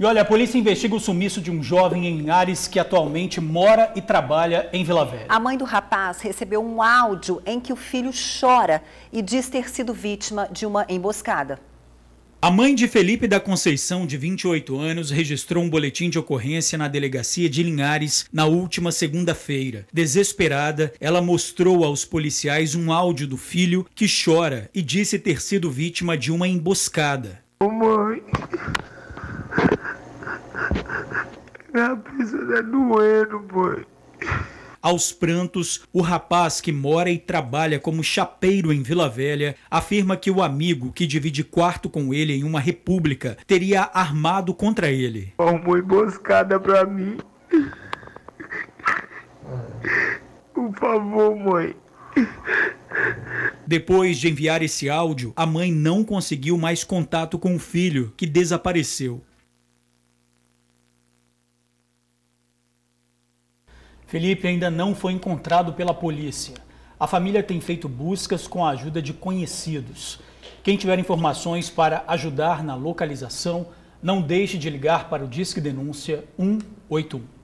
E olha, a polícia investiga o sumiço de um jovem em Ares que atualmente mora e trabalha em Vila Velha. A mãe do rapaz recebeu um áudio em que o filho chora e diz ter sido vítima de uma emboscada. A mãe de Felipe da Conceição, de 28 anos, registrou um boletim de ocorrência na delegacia de Linhares na última segunda-feira. Desesperada, ela mostrou aos policiais um áudio do filho que chora e disse ter sido vítima de uma emboscada. Ô mãe, minha é, cabeça tá doendo, boy. Aos prantos, o rapaz que mora e trabalha como chapeiro em Vila Velha afirma que o amigo que divide quarto com ele em uma república teria armado contra ele. Arrumou emboscada pra mim. Por favor, mãe. Depois de enviar esse áudio, a mãe não conseguiu mais contato com o filho, que desapareceu. Felipe ainda não foi encontrado pela polícia. A família tem feito buscas com a ajuda de conhecidos. Quem tiver informações para ajudar na localização, não deixe de ligar para o Disque Denúncia 181.